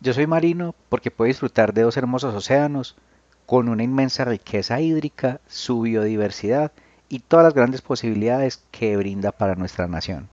Yo soy marino porque puedo disfrutar de dos hermosos océanos, con una inmensa riqueza hídrica, su biodiversidad y todas las grandes posibilidades que brinda para nuestra nación.